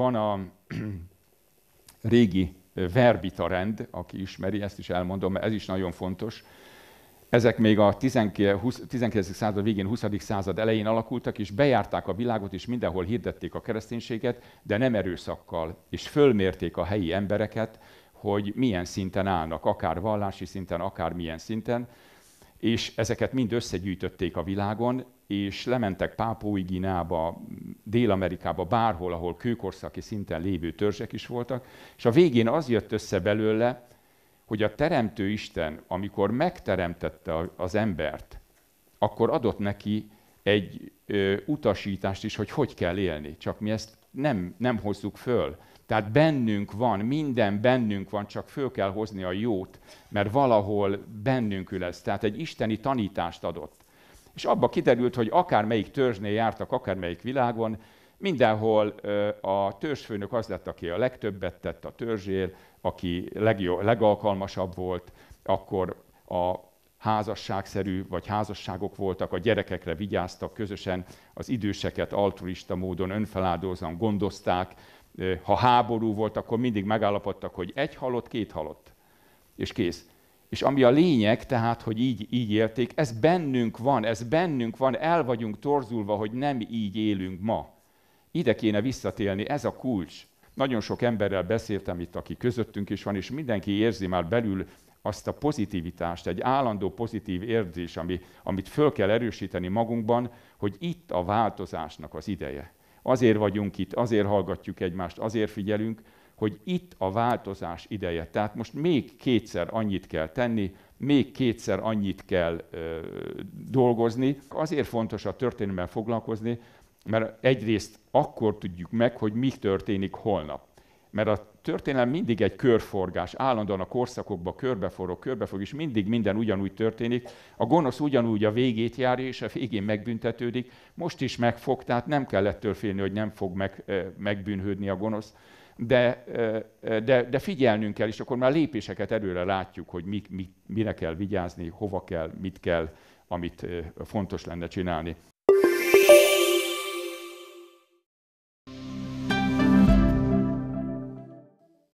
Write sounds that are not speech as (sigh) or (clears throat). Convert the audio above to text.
van a (clears throat) régi verbita rend, aki ismeri, ezt is elmondom, mert ez is nagyon fontos. Ezek még a 19. század végén, 20. század elején alakultak, és bejárták a világot, és mindenhol hirdették a kereszténységet, de nem erőszakkal, és fölmérték a helyi embereket, hogy milyen szinten állnak, akár vallási szinten, akár milyen szinten, és ezeket mind összegyűjtötték a világon, és lementek Pápói Ginába, Dél-Amerikába, bárhol, ahol kőkorszaki szinten lévő törzsek is voltak, és a végén az jött össze belőle, hogy a Teremtő Isten, amikor megteremtette az embert, akkor adott neki egy ö, utasítást is, hogy hogy kell élni, csak mi ezt nem, nem hozzuk föl. Tehát bennünk van, minden bennünk van, csak föl kell hozni a jót, mert valahol bennünk ül ez. Tehát egy isteni tanítást adott és abba kiderült, hogy akármelyik törzsnél jártak, akármelyik világon, mindenhol a törzsfőnök az lett, aki a legtöbbet tett a törzsér, aki legjó, legalkalmasabb volt, akkor a házasságszerű vagy házasságok voltak, a gyerekekre vigyáztak közösen, az időseket altruista módon önfeláldozóan gondozták, ha háború volt, akkor mindig megállapodtak, hogy egy halott, két halott, és kész. És ami a lényeg, tehát, hogy így, így élték, ez bennünk van, ez bennünk van, el vagyunk torzulva, hogy nem így élünk ma. Ide kéne visszatélni, ez a kulcs. Nagyon sok emberrel beszéltem itt, aki közöttünk is van, és mindenki érzi már belül azt a pozitivitást, egy állandó pozitív érzés, ami, amit föl kell erősíteni magunkban, hogy itt a változásnak az ideje. Azért vagyunk itt, azért hallgatjuk egymást, azért figyelünk, hogy itt a változás ideje. Tehát most még kétszer annyit kell tenni, még kétszer annyit kell ö, dolgozni. Azért fontos a történelmel foglalkozni, mert egyrészt akkor tudjuk meg, hogy mi történik holnap. Mert a történelem mindig egy körforgás, állandóan a korszakokba körbeforog, körbeforog, és mindig minden ugyanúgy történik. A gonosz ugyanúgy a végét járja, és a végén megbüntetődik. Most is megfog, tehát nem kell ettől félni, hogy nem fog meg, megbűnhődni a gonosz de, de, de figyelnünk kell, és akkor már lépéseket előre látjuk, hogy mi, mi, mire kell vigyázni, hova kell, mit kell, amit fontos lenne csinálni.